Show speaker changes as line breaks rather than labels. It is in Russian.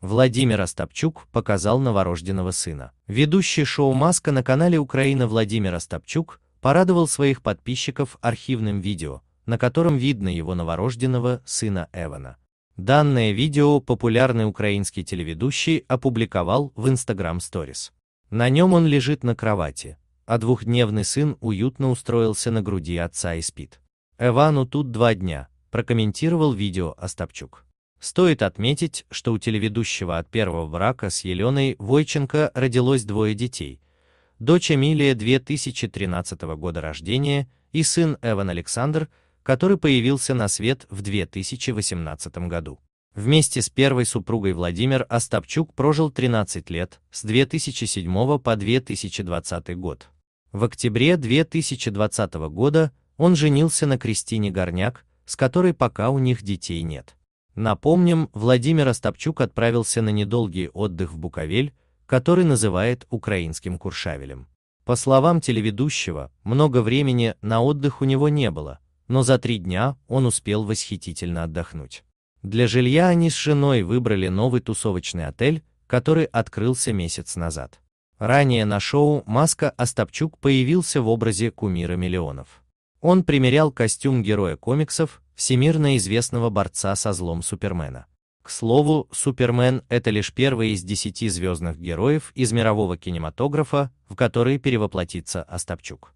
Владимир Остапчук показал новорожденного сына. Ведущий шоу «Маска» на канале Украина Владимир Остапчук порадовал своих подписчиков архивным видео, на котором видно его новорожденного сына Эвана. Данное видео популярный украинский телеведущий опубликовал в Instagram Stories. На нем он лежит на кровати, а двухдневный сын уютно устроился на груди отца и спит. Эвану тут два дня, прокомментировал видео Остапчук. Стоит отметить, что у телеведущего от первого брака с Еленой Войченко родилось двое детей. Дочь Эмилия 2013 года рождения и сын Эван Александр, который появился на свет в 2018 году. Вместе с первой супругой Владимир Остапчук прожил 13 лет, с 2007 по 2020 год. В октябре 2020 года он женился на Кристине Горняк, с которой пока у них детей нет. Напомним, Владимир Остапчук отправился на недолгий отдых в Буковель, который называет украинским Куршавелем. По словам телеведущего, много времени на отдых у него не было, но за три дня он успел восхитительно отдохнуть. Для жилья они с женой выбрали новый тусовочный отель, который открылся месяц назад. Ранее на шоу «Маска» Остапчук появился в образе кумира миллионов. Он примерял костюм героя комиксов, всемирно известного борца со злом Супермена. К слову, Супермен – это лишь первый из десяти звездных героев из мирового кинематографа, в которые перевоплотится Остапчук.